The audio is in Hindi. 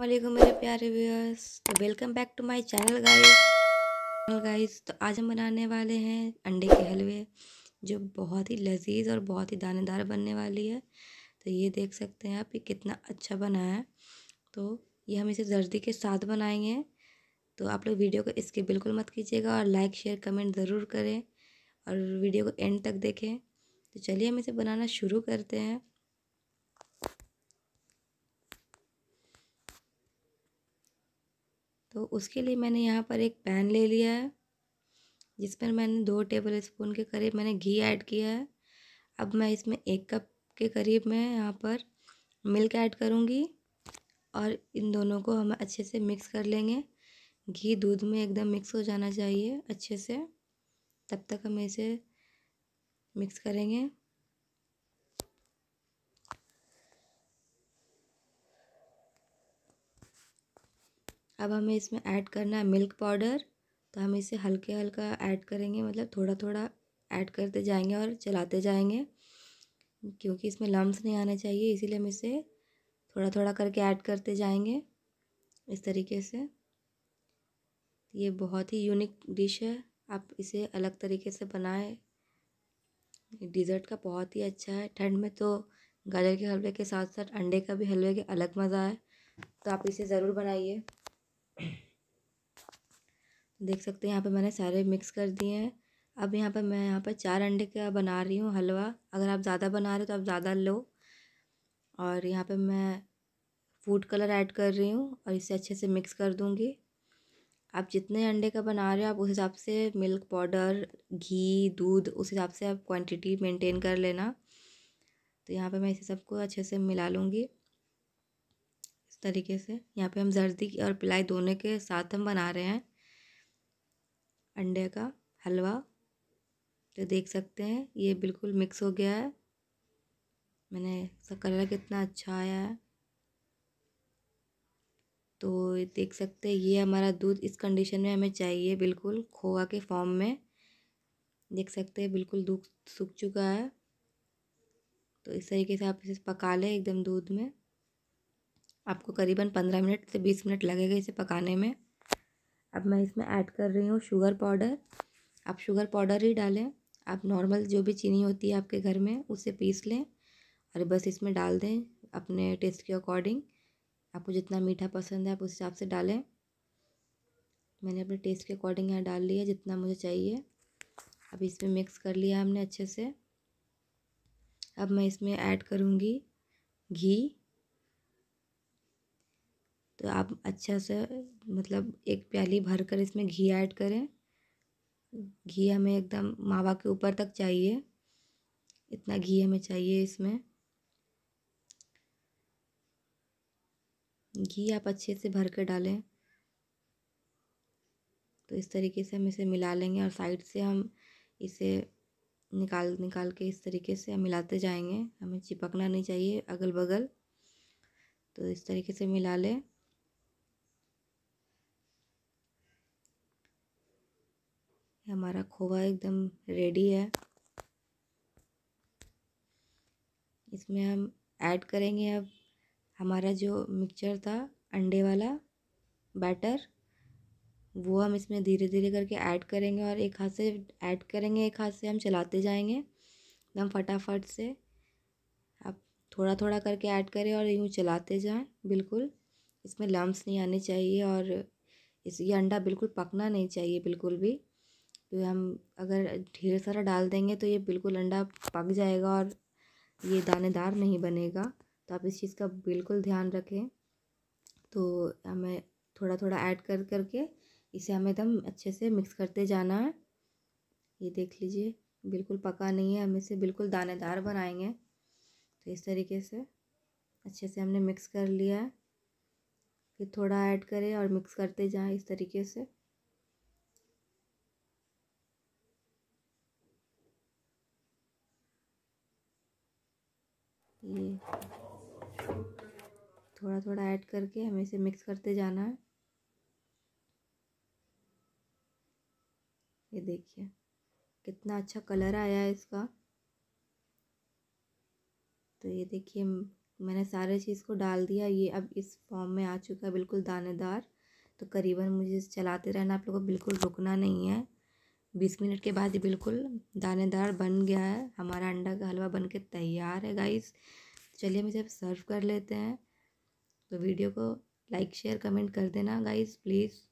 वालेकुम मेरे प्यारे व्यूअर्स तो welcome back to my channel guys guys तो आज हम बनाने वाले हैं अंडे के हलवे जो बहुत ही लजीज और बहुत ही दानेदार बनने वाली है तो ये देख सकते हैं आप ये कितना अच्छा बना है तो ये हम इसे जर्दी के साथ बनाएंगे तो आप लोग वीडियो को इसके बिल्कुल मत कीजिएगा और लाइक शेयर कमेंट ज़रूर करें और वीडियो को एंड तक देखें तो चलिए हम इसे बनाना शुरू करते हैं तो उसके लिए मैंने यहाँ पर एक पैन ले लिया है जिस पर मैंने दो टेबल स्पून के करीब मैंने घी ऐड किया है अब मैं इसमें एक कप के करीब मैं यहाँ पर मिल्क ऐड करूँगी और इन दोनों को हम अच्छे से मिक्स कर लेंगे घी दूध में एकदम मिक्स हो जाना चाहिए अच्छे से तब तक हम इसे मिक्स करेंगे अब हमें इसमें ऐड करना है मिल्क पाउडर तो हम इसे हल्के हल्का ऐड करेंगे मतलब थोड़ा थोड़ा ऐड करते जाएंगे और चलाते जाएंगे क्योंकि इसमें लम्स नहीं आने चाहिए इसीलिए हम इसे थोड़ा थोड़ा करके ऐड करते जाएंगे इस तरीके से ये बहुत ही यूनिक डिश है आप इसे अलग तरीके से बनाए डिज़र्ट का बहुत ही अच्छा है ठंड में तो गाजर के हलवे के साथ साथ अंडे का भी हलवे के अलग मज़ा है तो आप इसे ज़रूर बनाइए देख सकते हैं यहाँ पे मैंने सारे मिक्स कर दिए हैं अब यहाँ पर मैं यहाँ पर चार अंडे का बना रही हूँ हलवा अगर आप ज़्यादा बना रहे हो तो आप ज़्यादा लो और यहाँ पे मैं फूड कलर ऐड कर रही हूँ और इसे अच्छे से मिक्स कर दूँगी आप जितने अंडे का बना रहे हो आप उस हिसाब से मिल्क पाउडर घी दूध उस हिसाब से आप क्वान्टिटी मेनटेन कर लेना तो यहाँ पर मैं इसे सबको अच्छे से मिला लूँगी तरीके से यहाँ पे हम जर्दी और पिलाई दोनों के साथ हम बना रहे हैं अंडे का हलवा तो देख सकते हैं ये बिल्कुल मिक्स हो गया है मैंने इसका कलर कितना अच्छा आया है तो देख सकते हैं ये हमारा दूध इस कंडीशन में हमें चाहिए बिल्कुल खोआ के फॉर्म में देख सकते हैं बिल्कुल दूध सूख चुका है तो इस तरीके से आप इसे पका लें एकदम दूध में आपको करीबन पंद्रह मिनट से बीस मिनट लगेगा इसे पकाने में अब मैं इसमें ऐड कर रही हूँ शुगर पाउडर आप शुगर पाउडर ही डालें आप नॉर्मल जो भी चीनी होती है आपके घर में उसे पीस लें और बस इसमें डाल दें अपने टेस्ट के अकॉर्डिंग आपको जितना मीठा पसंद है आप उस हिसाब से डालें मैंने अपने टेस्ट के अकॉर्डिंग यहाँ डाल लिया जितना मुझे चाहिए अब इसमें मिक्स कर लिया हमने अच्छे से अब मैं इसमें ऐड करूँगी घी तो आप अच्छा सा मतलब एक प्याली भर कर इसमें घी ऐड करें घी हमें एकदम मावा के ऊपर तक चाहिए इतना घी हमें चाहिए इसमें घी आप अच्छे से भर कर डालें तो इस तरीके से हम इसे मिला लेंगे और साइड से हम इसे निकाल निकाल के इस तरीके से हम मिलाते जाएंगे हमें चिपकना नहीं चाहिए अगल बगल तो इस तरीके से मिला लें हमारा खोवा एकदम रेडी है इसमें हम ऐड करेंगे अब हमारा जो मिक्सचर था अंडे वाला बैटर वो हम इसमें धीरे धीरे करके ऐड करेंगे और एक हाथ से ऐड करेंगे एक हाथ से हम चलाते जाएंगे एकदम फटाफट से आप थोड़ा थोड़ा करके ऐड करें और यूँ चलाते जाएं बिल्कुल इसमें लम्स नहीं आने चाहिए और इस ये अंडा बिल्कुल पकना नहीं चाहिए बिल्कुल भी तो हम अगर ढेर सारा डाल देंगे तो ये बिल्कुल अंडा पक जाएगा और ये दानेदार नहीं बनेगा तो आप इस चीज़ का बिल्कुल ध्यान रखें तो हमें थोड़ा थोड़ा ऐड कर करके इसे हमें एकदम अच्छे से मिक्स करते जाना है ये देख लीजिए बिल्कुल पका नहीं है हम इसे बिल्कुल दानेदार बनाएंगे तो इस तरीके से अच्छे से हमने मिक्स कर लिया है फिर थोड़ा ऐड करें और मिक्स करते जाएं इस तरीके से ये थोड़ा थोड़ा ऐड करके हमें इसे मिक्स करते जाना है ये देखिए कितना अच्छा कलर आया है इसका तो ये देखिए मैंने सारे चीज़ को डाल दिया ये अब इस फॉर्म में आ चुका है बिल्कुल दानेदार तो करीबन मुझे चलाते रहना आप लोगों को बिल्कुल रुकना नहीं है बीस मिनट के बाद ये बिल्कुल दानेदार बन गया है हमारा अंडा का हलवा बन के तैयार है गाइस चलिए हम इसे सर्व कर लेते हैं तो वीडियो को लाइक शेयर कमेंट कर देना गाइस प्लीज़